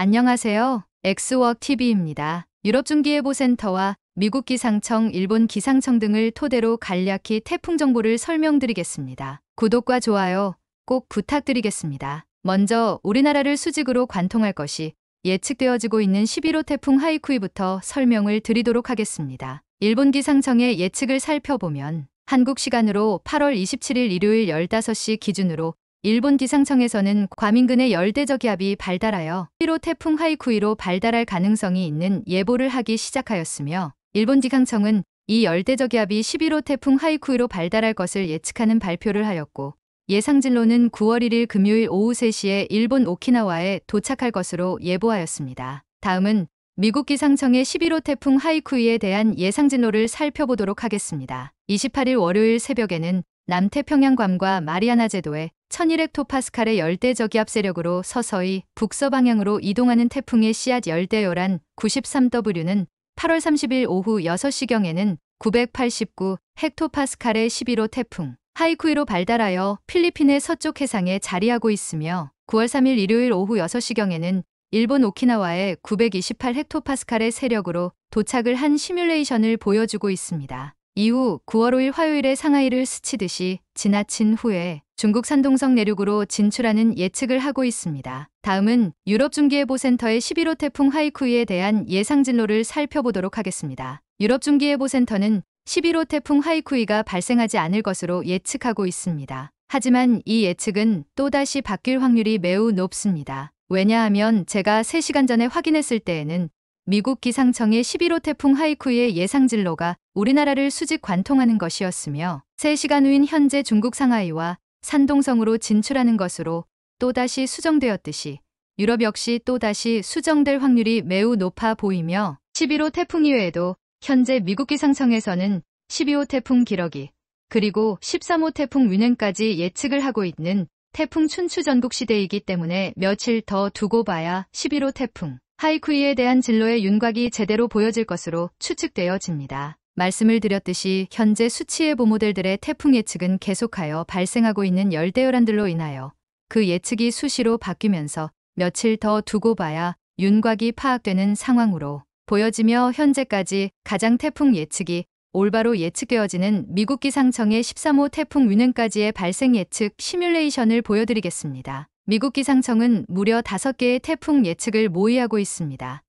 안녕하세요. 엑스워크 TV입니다. 유럽 중기예보 센터와 미국 기상청, 일본 기상청 등을 토대로 간략히 태풍 정보를 설명드리겠습니다. 구독과 좋아요 꼭 부탁드리겠습니다. 먼저 우리나라를 수직으로 관통할 것이 예측되어지고 있는 11호 태풍 하이쿠이부터 설명을 드리도록 하겠습니다. 일본 기상청의 예측을 살펴보면 한국 시간으로 8월 27일 일요일 15시 기준으로 일본 기상청에서는 과민근의 열대저기압이 발달하여 1호 태풍 하이쿠이로 발달할 가능성이 있는 예보를 하기 시작하였으며 일본 기상청은 이 열대저기압이 11호 태풍 하이쿠이로 발달할 것을 예측하는 발표를 하였고 예상진로는 9월 1일 금요일 오후 3시에 일본 오키나와에 도착할 것으로 예보하였습니다. 다음은 미국 기상청의 11호 태풍 하이쿠이에 대한 예상진로를 살펴보도록 하겠습니다. 28일 월요일 새벽에는 남태평양괌과 마리아나 제도에 1200토파스칼의 열대저기압 세력으로 서서히 북서방향으로 이동하는 태풍의 씨앗 열대요란 93W는 8월 30일 오후 6시경에는 989 헥토파스칼의 11호 태풍 하이쿠이로 발달하여 필리핀의 서쪽 해상에 자리하고 있으며 9월 3일 일요일 오후 6시경에는 일본 오키나와에 928 헥토파스칼의 세력으로 도착을 한 시뮬레이션을 보여주고 있습니다. 이후 9월 5일 화요일에 상하이를 스치듯이 지나친 후에 중국 산동성 내륙으로 진출하는 예측을 하고 있습니다. 다음은 유럽중기예보센터의 11호 태풍 하이쿠이에 대한 예상 진로를 살펴보도록 하겠습니다. 유럽중기예보센터는 11호 태풍 하이쿠이가 발생하지 않을 것으로 예측하고 있습니다. 하지만 이 예측은 또다시 바뀔 확률이 매우 높습니다. 왜냐하면 제가 3시간 전에 확인했을 때에는 미국 기상청의 11호 태풍 하이쿠이의 예상 진로가 우리나라를 수직 관통하는 것이었으며 3시간 후인 현재 중국 상하이와 산동성으로 진출하는 것으로 또다시 수정되었듯이 유럽 역시 또다시 수정될 확률이 매우 높아 보이며 11호 태풍 이외에도 현재 미국 기상청에서는 12호 태풍 기러기 그리고 13호 태풍 위는까지 예측을 하고 있는 태풍 춘추 전국 시대이기 때문에 며칠 더 두고 봐야 11호 태풍 하이쿠이에 대한 진로의 윤곽이 제대로 보여질 것으로 추측되어집니다. 말씀을 드렸듯이 현재 수치의 보모델들의 태풍 예측은 계속하여 발생하고 있는 열대요란들로 인하여 그 예측이 수시로 바뀌면서 며칠 더 두고 봐야 윤곽이 파악되는 상황으로 보여지며 현재까지 가장 태풍 예측이 올바로 예측되어지는 미국 기상청의 13호 태풍 위는까지의 발생 예측 시뮬레이션을 보여드리겠습니다. 미국 기상청은 무려 5개의 태풍 예측을 모의하고 있습니다.